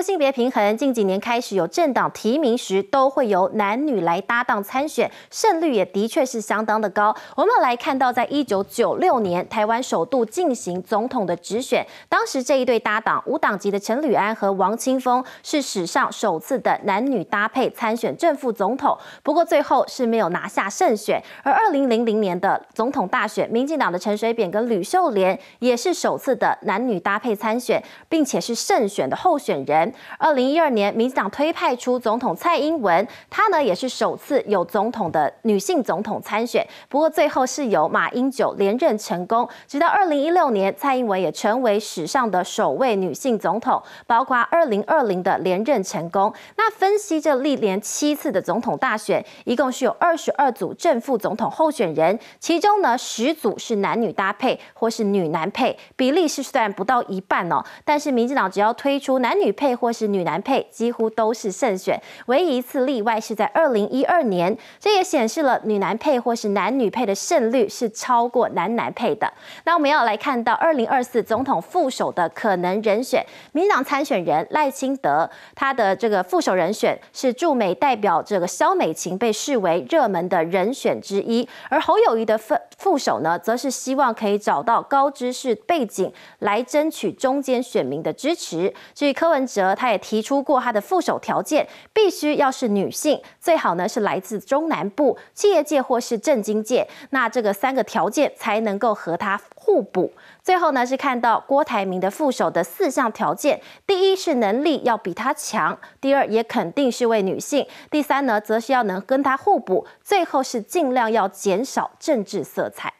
性别平衡，近几年开始有政党提名时都会由男女来搭档参选，胜率也的确是相当的高。我们来看到，在一九九六年台湾首度进行总统的直选，当时这一对搭档，无党籍的陈履安和王清峰，是史上首次的男女搭配参选正副总统。不过最后是没有拿下胜选。而二零零零年的总统大选，民进党的陈水扁跟吕秀莲也是首次的男女搭配参选，并且是胜选的候选人。二零一二年，民进党推派出总统蔡英文，她呢也是首次有总统的女性总统参选。不过最后是由马英九连任成功。直到二零一六年，蔡英文也成为史上的首位女性总统，包括二零二零的连任成功。那分析这历连七次的总统大选，一共是有二十二组正副总统候选人，其中呢十组是男女搭配或是女男配，比例是虽然不到一半哦，但是民进党只要推出男女配。或是女男配几乎都是胜选，唯一一次例外是在二零一二年，这也显示了女男配或是男女配的胜率是超过男男配的。那我们要来看到二零二四总统副手的可能人选，民党参选人赖清德，他的这个副手人选是驻美代表这个肖美琴被视为热门的人选之一，而侯友谊的副副手呢，则是希望可以找到高知识背景来争取中间选民的支持，据柯文哲。他也提出过他的副手条件，必须要是女性，最好呢是来自中南部企业界或是政经界，那这个三个条件才能够和他互补。最后呢是看到郭台铭的副手的四项条件，第一是能力要比他强，第二也肯定是位女性，第三呢则是要能跟他互补，最后是尽量要减少政治色彩。